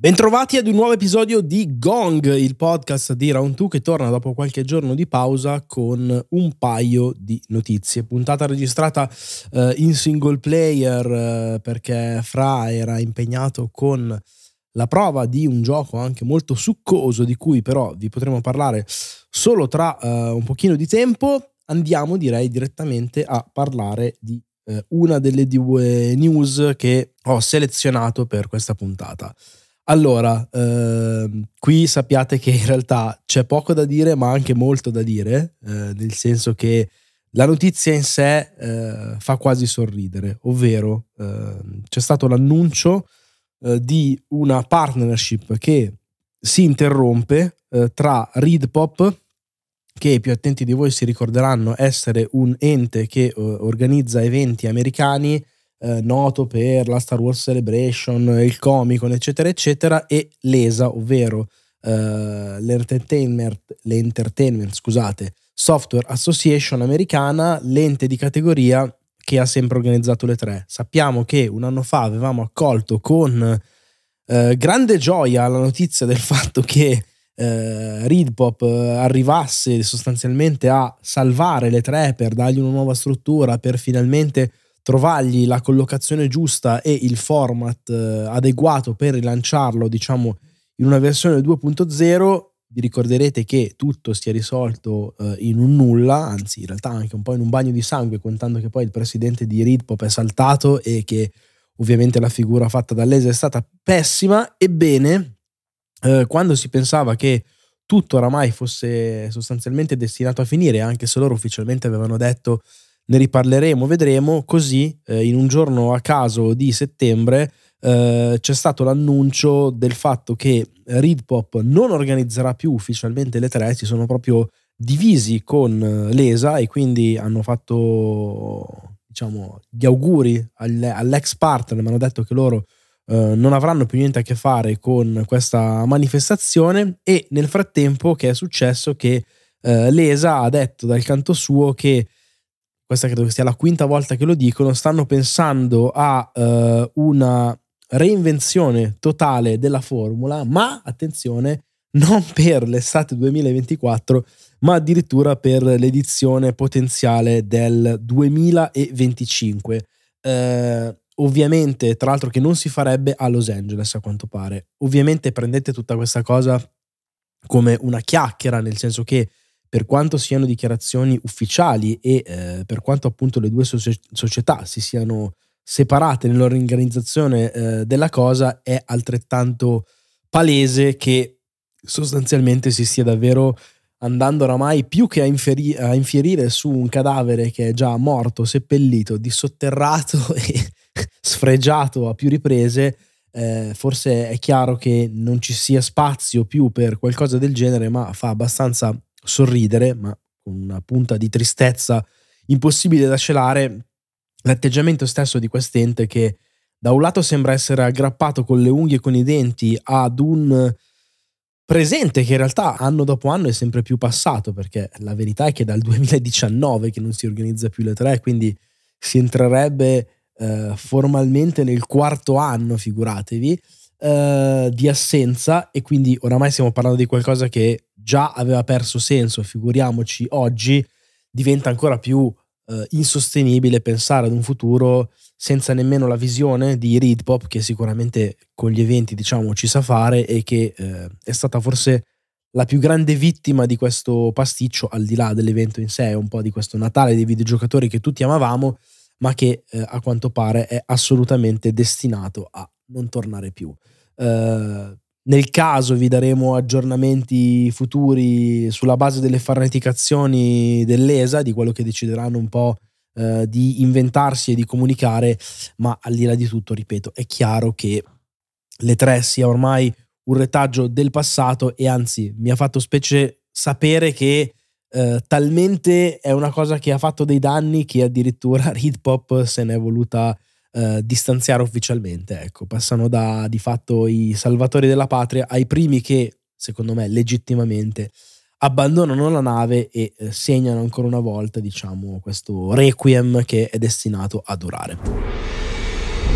Bentrovati ad un nuovo episodio di Gong, il podcast di Round 2 che torna dopo qualche giorno di pausa con un paio di notizie. Puntata registrata eh, in single player eh, perché Fra era impegnato con la prova di un gioco anche molto succoso di cui però vi potremo parlare solo tra eh, un pochino di tempo. Andiamo direi direttamente a parlare di eh, una delle due news che ho selezionato per questa puntata. Allora, ehm, qui sappiate che in realtà c'è poco da dire, ma anche molto da dire, eh, nel senso che la notizia in sé eh, fa quasi sorridere, ovvero eh, c'è stato l'annuncio eh, di una partnership che si interrompe eh, tra Readpop, che i più attenti di voi si ricorderanno essere un ente che eh, organizza eventi americani eh, noto per la Star Wars Celebration, il Comic Con, eccetera, eccetera, e l'ESA, ovvero eh, l'entertainment, l'entertainment scusate, Software Association americana, l'ente di categoria che ha sempre organizzato le tre. Sappiamo che un anno fa avevamo accolto con eh, grande gioia la notizia del fatto che eh, Readpop eh, arrivasse sostanzialmente a salvare le tre per dargli una nuova struttura, per finalmente trovargli la collocazione giusta e il format eh, adeguato per rilanciarlo, diciamo, in una versione 2.0, vi ricorderete che tutto si è risolto eh, in un nulla, anzi in realtà anche un po' in un bagno di sangue, contando che poi il presidente di Ritpop è saltato e che ovviamente la figura fatta dall'ESA è stata pessima. Ebbene, eh, quando si pensava che tutto oramai fosse sostanzialmente destinato a finire, anche se loro ufficialmente avevano detto ne riparleremo, vedremo, così eh, in un giorno a caso di settembre eh, c'è stato l'annuncio del fatto che Readpop non organizzerà più ufficialmente le tre, si sono proprio divisi con eh, l'ESA e quindi hanno fatto diciamo, gli auguri all'ex partner, mi hanno detto che loro eh, non avranno più niente a che fare con questa manifestazione e nel frattempo che è successo che uh, l'ESA ha detto dal canto suo che questa credo che sia la quinta volta che lo dicono, stanno pensando a eh, una reinvenzione totale della formula, ma attenzione, non per l'estate 2024, ma addirittura per l'edizione potenziale del 2025. Eh, ovviamente, tra l'altro, che non si farebbe a Los Angeles a quanto pare. Ovviamente prendete tutta questa cosa come una chiacchiera, nel senso che per quanto siano dichiarazioni ufficiali e eh, per quanto appunto le due società si siano separate nell'organizzazione eh, della cosa, è altrettanto palese che sostanzialmente si stia davvero andando oramai più che a, inferi- a infierire su un cadavere che è già morto, seppellito, dissotterrato e sfregiato a più riprese, eh, forse è chiaro che non ci sia spazio più per qualcosa del genere, ma fa abbastanza sorridere, ma con una punta di tristezza impossibile da celare, l'atteggiamento stesso di quest'ente che da un lato sembra essere aggrappato con le unghie e con i denti ad un presente che in realtà anno dopo anno è sempre più passato, perché la verità è che è dal 2019 che non si organizza più le tre, quindi si entrerebbe eh, formalmente nel quarto anno, figuratevi, eh, di assenza e quindi oramai stiamo parlando di qualcosa che già aveva perso senso, figuriamoci oggi, diventa ancora più uh, insostenibile pensare ad un futuro senza nemmeno la visione di Reed Pop che sicuramente con gli eventi diciamo ci sa fare e che uh, è stata forse la più grande vittima di questo pasticcio, al di là dell'evento in sé, un po' di questo Natale dei videogiocatori che tutti amavamo, ma che eh, a quanto pare è assolutamente destinato a non tornare più. Uh, nel caso vi daremo aggiornamenti futuri sulla base delle farneticazioni dell'ESA, di quello che decideranno un po' uh, di inventarsi e di comunicare, ma al di là di tutto, ripeto, è chiaro che le tre sia ormai un retaggio del passato e anzi mi ha fatto specie sapere che Uh, talmente è una cosa che ha fatto dei danni che addirittura Hip Hop se n'è voluta eh, distanziare ufficialmente. Ecco, passano da di fatto i salvatori della patria ai primi che, secondo me, legittimamente abbandonano la nave e eh, segnano ancora una volta, diciamo, questo requiem che è destinato a durare.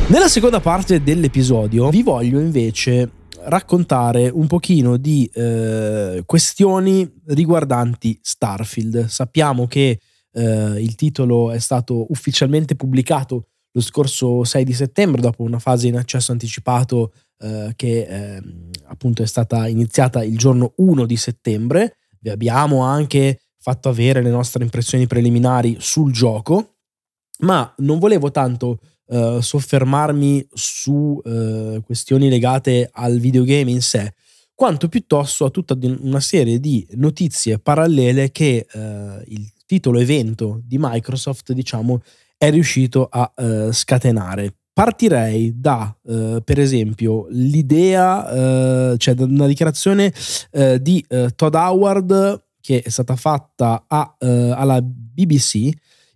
Nella seconda parte dell'episodio vi voglio invece raccontare un pochino di eh, questioni riguardanti Starfield. Sappiamo che eh, il titolo è stato ufficialmente pubblicato lo scorso 6 di settembre, dopo una fase in accesso anticipato eh, che eh, appunto è stata iniziata il giorno 1 di settembre. Vi abbiamo anche fatto avere le nostre impressioni preliminari sul gioco, ma non volevo tanto eh, soffermarmi su eh, questioni legate al videogame in sé, quanto piuttosto a tutta una serie di notizie parallele che eh, il titolo evento di Microsoft, diciamo, è riuscito a eh, scatenare. Partirei da, eh, per esempio, l'idea, eh, cioè da una dichiarazione eh, di eh, Todd Howard che è stata fatta a, eh, alla BBC,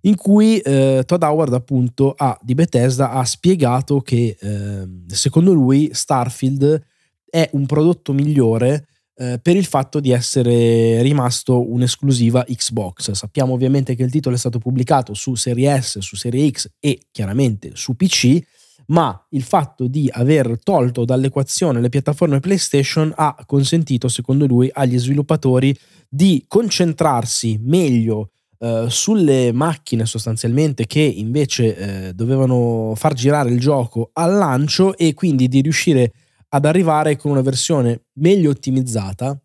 in cui eh, Todd Howard appunto ha, di Bethesda ha spiegato che eh, secondo lui Starfield è un prodotto migliore eh, per il fatto di essere rimasto un'esclusiva Xbox. Sappiamo ovviamente che il titolo è stato pubblicato su Serie S, su Serie X e chiaramente su PC, ma il fatto di aver tolto dall'equazione le piattaforme PlayStation ha consentito, secondo lui, agli sviluppatori di concentrarsi meglio eh, sulle macchine sostanzialmente che invece eh, dovevano far girare il gioco al lancio e quindi di riuscire a ad arrivare con una versione meglio ottimizzata,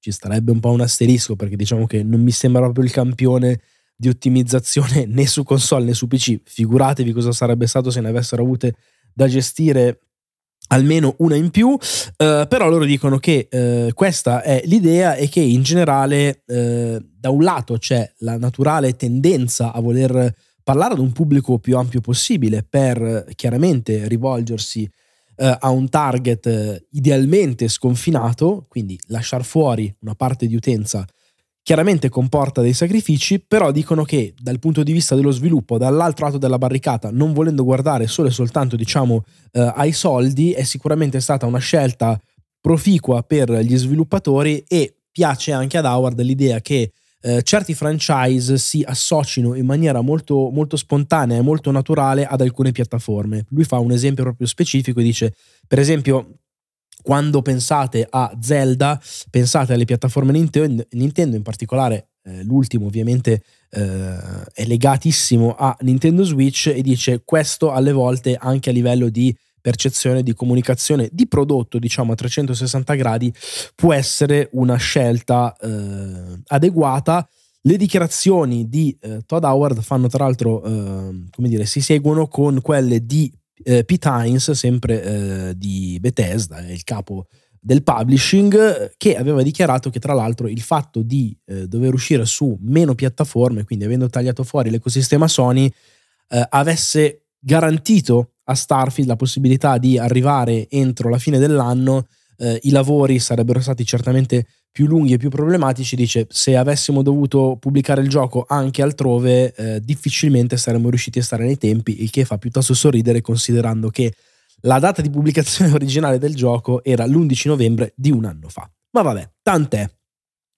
ci starebbe un po' un asterisco perché diciamo che non mi sembra proprio il campione di ottimizzazione né su console né su PC, figuratevi cosa sarebbe stato se ne avessero avute da gestire almeno una in più, eh, però loro dicono che eh, questa è l'idea e che in generale eh, da un lato c'è la naturale tendenza a voler parlare ad un pubblico più ampio possibile per chiaramente rivolgersi eh, a un target eh, idealmente sconfinato, quindi lasciar fuori una parte di utenza chiaramente comporta dei sacrifici, però dicono che dal punto di vista dello sviluppo, dall'altro lato della barricata, non volendo guardare solo e soltanto diciamo eh, ai soldi, è sicuramente stata una scelta proficua per gli sviluppatori e piace anche ad Howard l'idea che eh, certi franchise si associano in maniera molto, molto spontanea e molto naturale ad alcune piattaforme. Lui fa un esempio proprio specifico e dice, per esempio, quando pensate a Zelda, pensate alle piattaforme Nintendo, Nintendo in particolare eh, l'ultimo ovviamente eh, è legatissimo a Nintendo Switch e dice questo alle volte anche a livello di percezione di comunicazione di prodotto, diciamo a 360 gradi, può essere una scelta eh, adeguata. Le dichiarazioni di eh, Todd Howard fanno tra l'altro, eh, come dire, si seguono con quelle di eh, Pete Hines, sempre eh, di Bethesda, eh, il capo del publishing, che aveva dichiarato che tra l'altro il fatto di eh, dover uscire su meno piattaforme, quindi avendo tagliato fuori l'ecosistema Sony, avesse garantito a Starfield la possibilità di arrivare entro la fine dell'anno, eh, i lavori sarebbero stati certamente più lunghi e più problematici, dice se avessimo dovuto pubblicare il gioco anche altrove eh, difficilmente saremmo riusciti a stare nei tempi, il che fa piuttosto sorridere considerando che la data di pubblicazione originale del gioco era l'11 novembre di un anno fa. Ma vabbè, tant'è.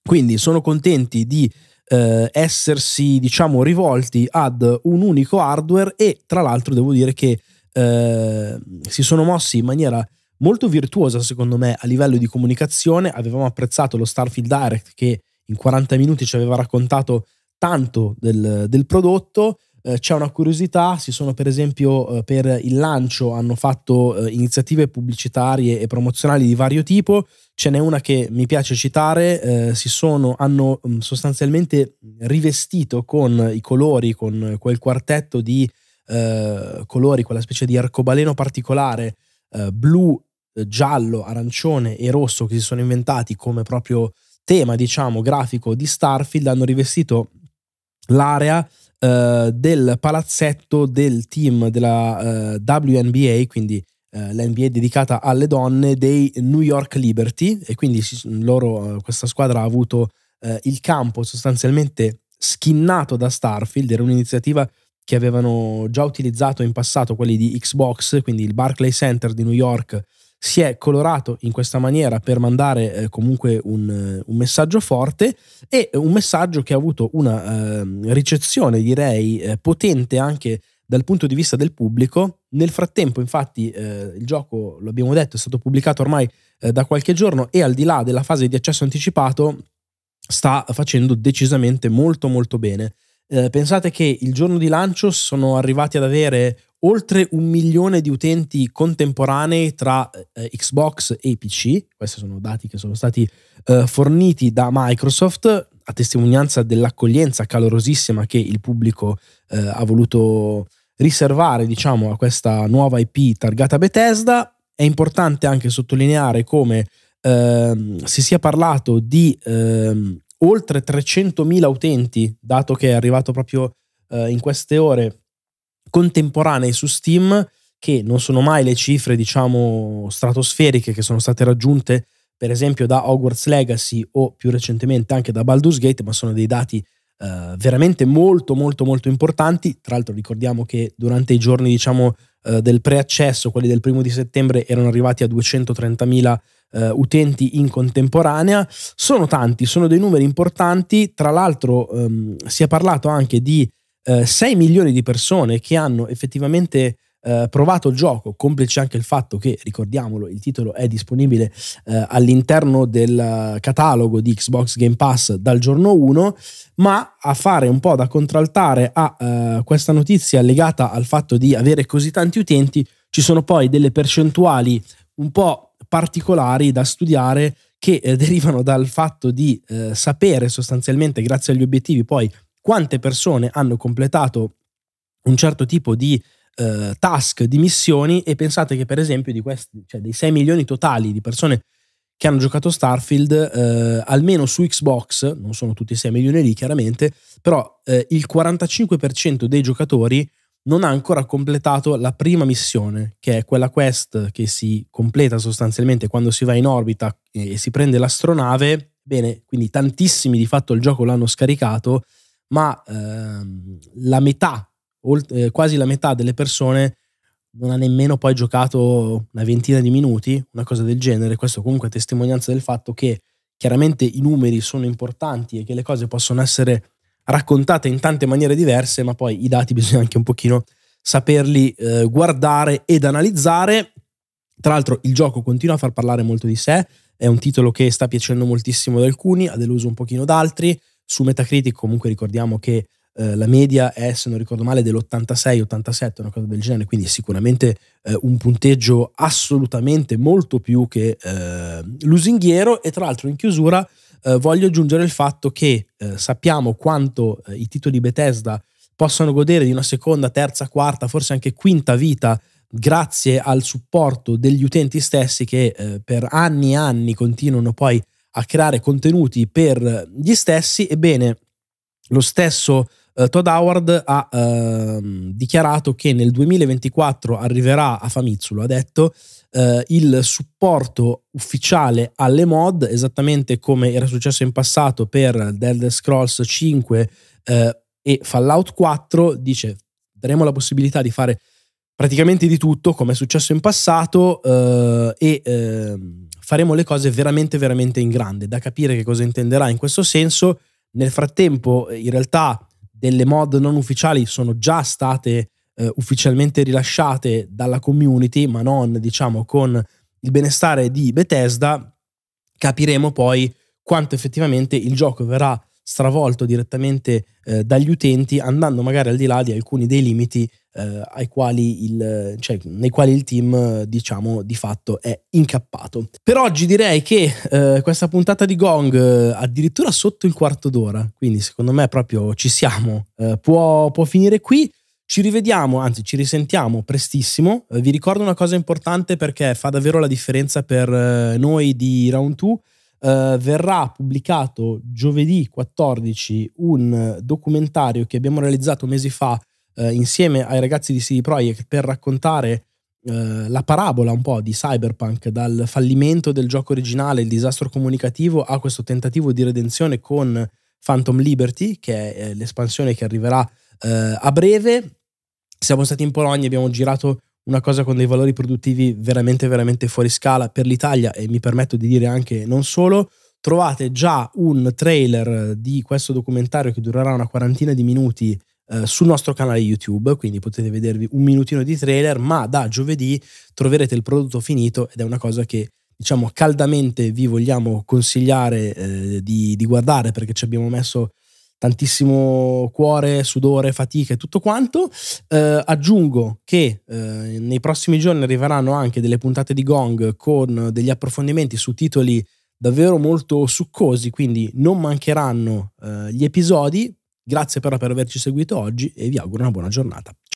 Quindi sono contenti di eh, essersi, diciamo, rivolti ad un unico hardware e tra l'altro devo dire che Ehm, si sono mossi in maniera molto virtuosa, secondo me, a livello di comunicazione. Avevamo apprezzato lo Starfield Direct che in 40 minuti ci aveva raccontato tanto del, del prodotto. Eh, c'è una curiosità, si sono per esempio eh, per il lancio hanno fatto eh, iniziative pubblicitarie e promozionali di vario tipo, ce n'è una che mi piace citare, si sono, hanno mm, sostanzialmente rivestito con i colori, con quel quartetto di eh, colori, quella specie di arcobaleno particolare eh, blu, eh, giallo, arancione e rosso che si sono inventati come proprio tema, diciamo, grafico di Starfield, hanno rivestito l'area eh, del palazzetto del team della eh, WNBA, quindi l'NBA dedicata alle donne dei New York Liberty e quindi loro, questa squadra ha avuto il campo sostanzialmente skinnato da Starfield, era un'iniziativa che avevano già utilizzato in passato quelli di Xbox, quindi il Barclay Center di New York, si è colorato in questa maniera per mandare eh, comunque un, eh, un, messaggio forte e un messaggio che ha avuto una eh, ricezione direi eh, potente anche dal punto di vista del pubblico. Nel frattempo infatti eh, il gioco, lo abbiamo detto, è stato pubblicato ormai eh, da qualche giorno e al di là della fase di accesso anticipato sta facendo decisamente molto molto bene. Eh, pensate che il giorno di lancio sono arrivati ad avere oltre un milione di utenti contemporanei tra eh, Xbox e PC, questi sono dati che sono stati eh, forniti da Microsoft a testimonianza dell'accoglienza calorosissima che il pubblico eh, ha voluto riservare diciamo, a questa nuova IP targata Bethesda. È importante anche sottolineare come ehm, si sia parlato di ehm, oltre 300.000 utenti, dato che è arrivato proprio eh, in queste ore contemporanee su Steam, che non sono mai le cifre, diciamo, stratosferiche che sono state raggiunte, per esempio, da Hogwarts Legacy o più recentemente anche da Baldur's Gate, ma sono dei dati eh, veramente molto, molto, molto importanti. Tra l'altro ricordiamo che durante i giorni, diciamo, eh, del preaccesso, quelli del primo di settembre, erano arrivati a 230.000 eh, utenti in contemporanea. Sono tanti, sono dei numeri importanti. Tra l'altro ehm, si è parlato anche di eh, 6 milioni di persone che hanno effettivamente eh, provato il gioco, complice anche il fatto che, ricordiamolo, il titolo è disponibile eh, all'interno del catalogo di Xbox Game Pass dal giorno 1, ma a fare un po' da contraltare a eh, questa notizia legata al fatto di avere così tanti utenti, ci sono poi delle percentuali un po' particolari da studiare che eh, derivano dal fatto di eh, sapere sostanzialmente, grazie agli obiettivi, poi quante persone hanno completato un certo tipo di eh, task, di missioni e pensate che per esempio di questi, cioè dei 6 milioni totali di persone che hanno giocato Starfield, eh, almeno su Xbox, non sono tutti 6 milioni lì chiaramente, però eh, il 45% dei giocatori non ha ancora completato la prima missione, che è quella quest che si completa sostanzialmente quando si va in orbita e si prende l'astronave. Bene, quindi tantissimi di fatto il gioco l'hanno scaricato, ma ehm, la metà eh, quasi la metà delle persone non ha nemmeno poi giocato una ventina di minuti, una cosa del genere. Questo comunque è testimonianza del fatto che chiaramente i numeri sono importanti e che le cose possono essere raccontate in tante maniere diverse, ma poi i dati bisogna anche un pochino saperli eh, guardare ed analizzare. Tra l'altro il gioco continua a far parlare molto di sé, è un titolo che sta piacendo moltissimo ad alcuni, ha deluso un pochino ad altri. Su Metacritic comunque ricordiamo che eh, la media è, se non ricordo male, dell'86-87, una cosa del genere, quindi sicuramente eh, un punteggio assolutamente molto più che eh, lusinghiero e tra l'altro in chiusura eh, voglio aggiungere il fatto che eh, sappiamo quanto i titoli Bethesda possano godere di una seconda, terza, quarta, forse anche quinta vita grazie al supporto degli utenti stessi che per anni e anni continuano poi a creare contenuti per gli stessi, ebbene lo stesso eh, Todd Howard ha uh, dichiarato che nel 2024 arriverà a Famitsu, lo ha detto, uh, il supporto ufficiale alle mod, esattamente come era successo in passato per The Elder Scrolls 5 eh, e Fallout 4, dice daremo la possibilità di fare praticamente di tutto come è successo in passato e ehm, faremo le cose veramente veramente in grande, da capire che cosa intenderà in questo senso. Nel frattempo, in realtà, delle mod non ufficiali sono già state eh, ufficialmente rilasciate dalla community, ma non diciamo con il benestare di Bethesda, capiremo poi quanto effettivamente il gioco verrà stravolto direttamente eh, dagli utenti, andando magari al di là di alcuni dei limiti eh, quali il, cioè, nei quali il team, eh, diciamo, di fatto è incappato. Per oggi direi che eh, questa puntata di Gong eh, addirittura sotto il quarto d'ora, quindi secondo me proprio ci siamo, eh, può, può finire qui. Ci rivediamo, anzi ci risentiamo prestissimo. Vi ricordo una cosa importante perché fa davvero la differenza per noi di Round 2. Uh, verrà pubblicato giovedì 14 un documentario che abbiamo realizzato mesi fa eh, insieme ai ragazzi di CD Projekt per raccontare eh, la parabola un po' di Cyberpunk dal fallimento del gioco originale, il disastro comunicativo a questo tentativo di redenzione con Phantom Liberty, che è eh, l'espansione che arriverà eh, a breve. Siamo stati in Polonia, abbiamo girato una cosa con dei valori produttivi veramente veramente fuori scala per l'Italia e mi permetto di dire anche non solo. Trovate già un trailer di questo documentario che durerà una quarantina di minuti eh, sul nostro canale YouTube, quindi potete vedervi un minutino di trailer, ma da giovedì troverete il prodotto finito ed è una cosa che diciamo caldamente vi vogliamo consigliare eh, di, di guardare perché ci abbiamo messo tantissimo cuore, sudore, fatica e tutto quanto. Eh, aggiungo che eh, nei prossimi giorni arriveranno anche delle puntate di gong con degli approfondimenti su titoli davvero molto succosi, quindi non mancheranno eh, gli episodi. Grazie però per averci seguito oggi e vi auguro una buona giornata.